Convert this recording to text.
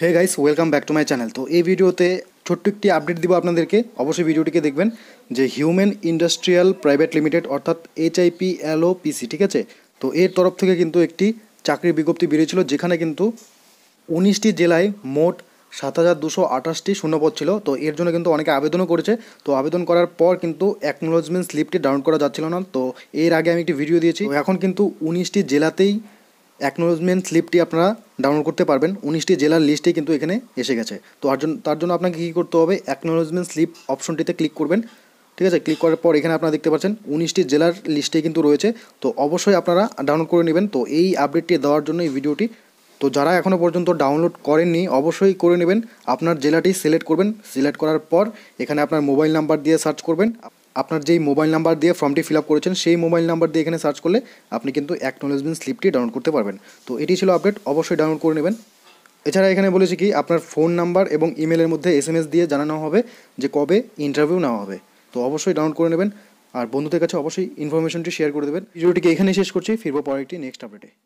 hey guys welcome back to my channel তো এই ভিডিওতে ছোট্ট একটি আপডেট দিব আপনাদেরকে অবশ্যই ভিডিওটিকে দেখবেন যে হিউম্যান ইন্ডাস্ট্রিয়াল প্রাইভেট লিমিটেড অর্থাৎ এইচআইপি এলও পিসি ঠিক আছে তো এর তরফ থেকে কিন্তু একটি চাকরির বিজ্ঞপ্তি বেরিয়েছিল যেখানে কিন্তু উনিশটি জেলায় মোট সাত হাজার দুশো আঠাশটি শূন্যপদ ছিল তো এর জন্য কিন্তু অনেকে আবেদনও করেছে তো আবেদন করার পর কিন্তু অ্যাকনোলজমেন্ট স্লিপটি ডাউন করা যাচ্ছিল না তো এর আগে আমি একটি ভিডিও দিয়েছি এখন কিন্তু উনিশটি জেলাতেই অ্যাকনোলজমেন্ট স্লিপটি আপনারা ডাউনলোড করতে পারবেন উনিশটি জেলার লিস্টেই কিন্তু এখানে এসে গেছে তো আর জন্য তার জন্য আপনাকে কী করতে হবে অ্যাকনোলেজমেন্ট স্লিপ অপশনটিতে ক্লিক করবেন ঠিক আছে ক্লিক করার পর এখানে আপনারা দেখতে পাচ্ছেন উনিশটি জেলার লিস্টে কিন্তু রয়েছে তো অবশ্যই আপনারা ডাউনলোড করে নেবেন তো এই আপডেটটি দেওয়ার জন্য এই ভিডিওটি তো যারা এখনও পর্যন্ত ডাউনলোড করেননি অবশ্যই করে নেবেন আপনার জেলাটি সিলেক্ট করবেন সিলেক্ট করার পর এখানে আপনার মোবাইল নাম্বার দিয়ে সার্চ করবেন আপনার যেই মোবাইল নাম্বার দিয়ে ফর্মটি ফিল আপ করেছেন সেই মোবাইল নাম্বার দিয়ে এখানে সার্চ করলে আপনি কিন্তু অ্যাকনোলেজমেন্ট স্লিপটি ডাউনলোড করতে পারবেন তো এটি ছিল আপডেট অবশ্যই ডাউনলোড করে নেবেন এছাড়া এখানে বলেছি কি আপনার ফোন নাম্বার এবং ইমেলের মধ্যে এস দিয়ে জানানো হবে যে কবে ইন্টারভিউ নেওয়া হবে তো অবশ্যই ডাউনলোড করে নেবেন আর বন্ধুদের কাছে অবশ্যই ইনফরমেশনটি শেয়ার করে দেবেন ভিডিওটিকে এখানে শেষ করছি ফিরবো পরে একটি নেক্সট আপডেটে